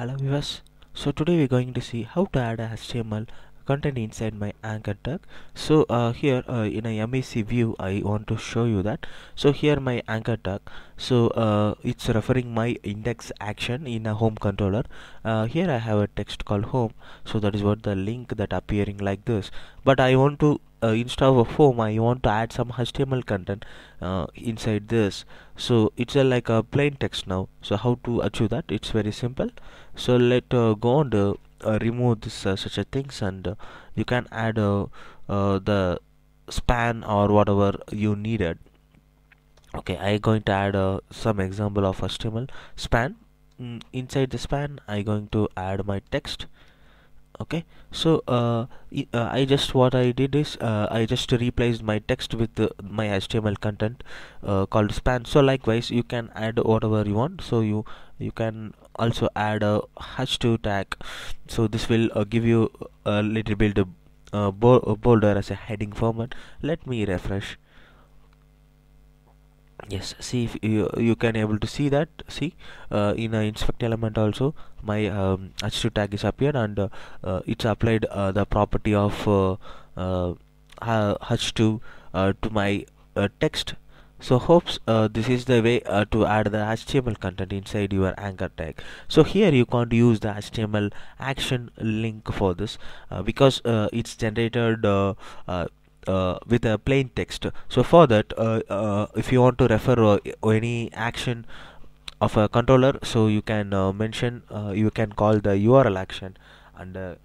Hello viewers, so today we're going to see how to add a HTML content inside my anchor tag. So uh, here uh, in a MEC view I want to show you that. So here my anchor tag, so uh, it's referring my index action in a home controller. Uh, here I have a text called home, so that is what the link that appearing like this. But I want to uh, instead of a form I want to add some HTML content uh, inside this so it's a, like a plain text now so how to achieve that it's very simple so let uh, go and uh, uh remove this uh, such a things and uh, you can add the span or whatever you needed okay I going to add some example of HTML span mm, inside the span I going to add my text okay so uh, uh, I just what I did is uh, I just replaced my text with uh, my HTML content uh, called span so likewise you can add whatever you want so you you can also add a h2 tag so this will uh, give you a little bit bo bolder as a heading format let me refresh yes see if you you can able to see that see uh, in a uh, inspect element also my um, h2 tag is appeared and uh, uh, it's applied uh, the property of h2 uh, to my text so hopes this is the way to add the html content inside your anchor tag so here you can't use the html action link for this because it's generated uh, with a plain text so for that uh, uh, if you want to refer uh, any action of a controller so you can mention you can call the url action and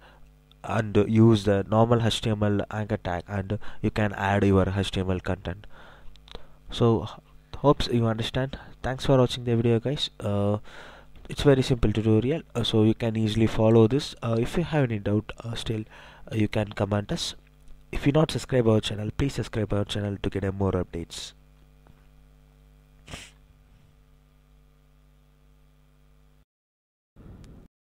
and use the normal html anchor tag and you can add your html content so hopes you understand thanks for watching the video guys uh, it's very simple tutorial uh, so you can easily follow this uh, if you have any doubt still you can comment us if you're not subscribed our channel, please subscribe our channel to get more updates.